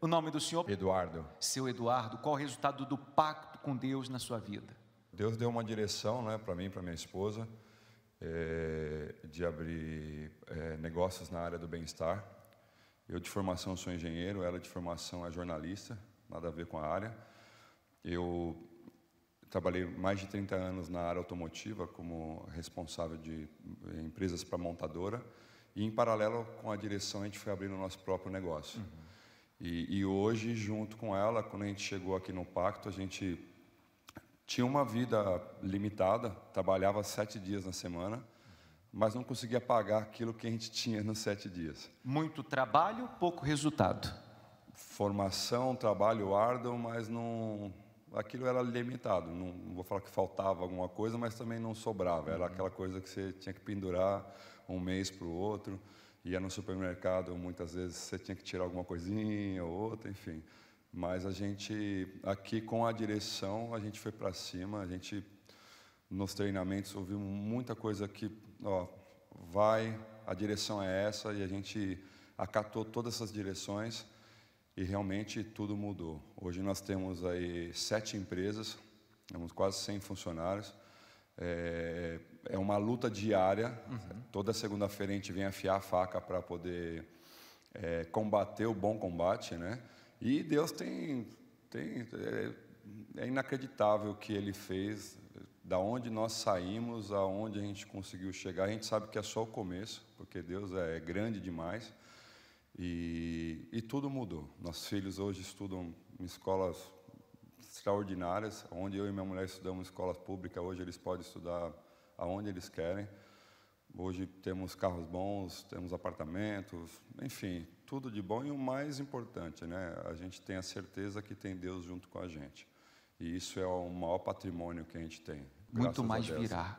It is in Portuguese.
O nome do senhor? Eduardo. Seu Eduardo, qual o resultado do pacto com Deus na sua vida? Deus deu uma direção né, para mim, para minha esposa, é, de abrir é, negócios na área do bem-estar. Eu, de formação, sou engenheiro, ela, de formação, é jornalista, nada a ver com a área. Eu trabalhei mais de 30 anos na área automotiva como responsável de eh, empresas para montadora e em paralelo com a direção a gente foi abrindo o nosso próprio negócio. Uhum. E, e, hoje, junto com ela, quando a gente chegou aqui no Pacto, a gente tinha uma vida limitada, trabalhava sete dias na semana, mas não conseguia pagar aquilo que a gente tinha nos sete dias. Muito trabalho, pouco resultado. Formação, trabalho árduo, mas não, aquilo era limitado. Não, não, vou falar que faltava alguma coisa, mas também não sobrava. Era uhum. aquela coisa que você tinha que pendurar um mês para o outro. Ia no supermercado, muitas vezes você tinha que tirar alguma coisinha ou outra, enfim. Mas a gente, aqui com a direção, a gente foi para cima. A gente, nos treinamentos, ouviu muita coisa que, ó, vai, a direção é essa, e a gente acatou todas essas direções e realmente tudo mudou. Hoje nós temos aí sete empresas, temos quase 100 funcionários. É, é uma luta diária. Uhum. Toda segunda-feira a gente vem afiar a faca para poder é, combater o bom combate, né? E Deus tem, tem é, é inacreditável o que Ele fez, da onde nós saímos, aonde a gente conseguiu chegar. A gente sabe que é só o começo, porque Deus é, é grande demais. E e tudo mudou. Nossos filhos hoje estudam em escolas extraordinárias, onde eu e minha mulher estudamos escolas públicas. hoje eles podem estudar aonde eles querem. Hoje temos carros bons, temos apartamentos, enfim, tudo de bom e o mais importante, né? A gente tem a certeza que tem Deus junto com a gente. E isso é o maior patrimônio que a gente tem. Muito mais virá.